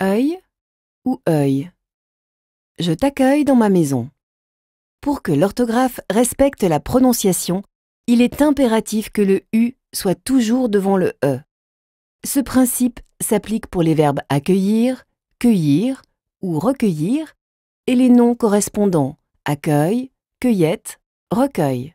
œil ou œil. Je t'accueille dans ma maison. Pour que l'orthographe respecte la prononciation, il est impératif que le U soit toujours devant le E. Ce principe s'applique pour les verbes accueillir, cueillir ou recueillir et les noms correspondants accueil, cueillette, recueil.